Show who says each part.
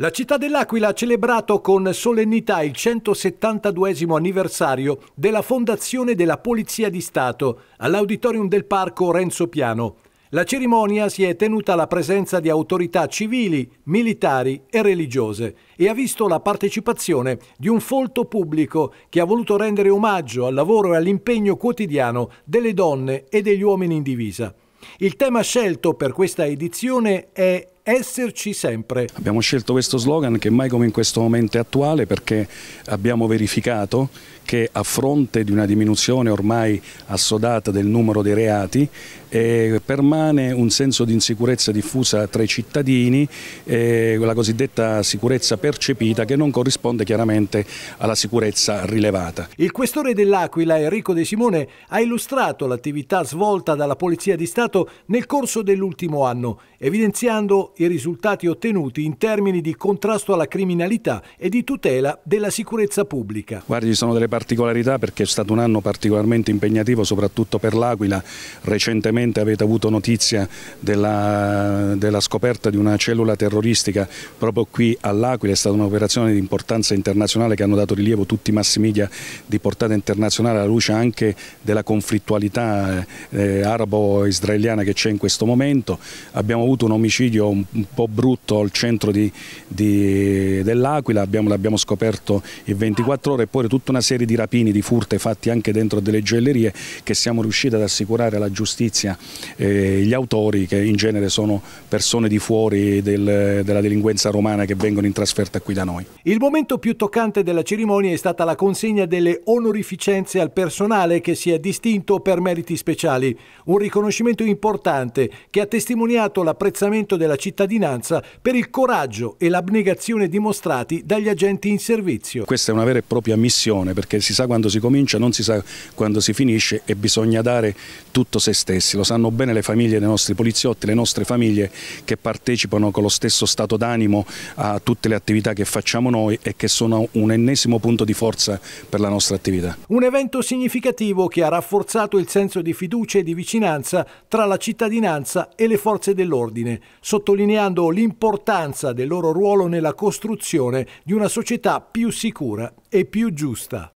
Speaker 1: La città dell'Aquila ha celebrato con solennità il 172 anniversario della fondazione della Polizia di Stato all'auditorium del Parco Renzo Piano. La cerimonia si è tenuta alla presenza di autorità civili, militari e religiose e ha visto la partecipazione di un folto pubblico che ha voluto rendere omaggio al lavoro e all'impegno quotidiano delle donne e degli uomini in divisa. Il tema scelto per questa edizione è esserci sempre.
Speaker 2: Abbiamo scelto questo slogan che mai come in questo momento è attuale perché abbiamo verificato che a fronte di una diminuzione ormai assodata del numero dei reati eh, permane un senso di insicurezza diffusa tra i cittadini, eh, la cosiddetta sicurezza percepita che non corrisponde chiaramente alla sicurezza rilevata.
Speaker 1: Il questore dell'Aquila Enrico De Simone ha illustrato l'attività svolta dalla Polizia di Stato nel corso dell'ultimo anno, evidenziando i risultati ottenuti in termini di contrasto alla criminalità e di tutela della sicurezza pubblica. Guardi,
Speaker 2: ci sono delle particolarità perché è stato un anno particolarmente impegnativo, soprattutto per l'Aquila. Recentemente avete avuto notizia della, della scoperta di una cellula terroristica proprio qui all'Aquila, è stata un'operazione di importanza internazionale che hanno dato rilievo tutti i mass media di portata internazionale alla luce anche della conflittualità eh, eh arabo-israeliana che c'è in questo momento. Abbiamo avuto un omicidio un un po' brutto al centro dell'Aquila, l'abbiamo scoperto in 24 ore e poi tutta una serie di rapini, di furte fatti anche dentro delle gioiellerie che siamo riusciti ad assicurare alla giustizia eh, gli autori che in genere sono persone di fuori del, della delinquenza romana che vengono in trasferta qui da noi.
Speaker 1: Il momento più toccante della cerimonia è stata la consegna delle onorificenze al personale che si è distinto per meriti speciali, un riconoscimento importante che ha testimoniato l'apprezzamento della città cittadinanza per il coraggio e l'abnegazione dimostrati dagli agenti in servizio.
Speaker 2: Questa è una vera e propria missione perché si sa quando si comincia, non si sa quando si finisce e bisogna dare tutto se stessi. Lo sanno bene le famiglie dei nostri poliziotti, le nostre famiglie che partecipano con lo stesso stato d'animo a tutte le attività che facciamo noi e che sono un ennesimo punto di forza per la nostra attività.
Speaker 1: Un evento significativo che ha rafforzato il senso di fiducia e di vicinanza tra la cittadinanza e le forze dell'ordine, sottolineando sottolineando l'importanza del loro ruolo nella costruzione di una società più sicura e più giusta.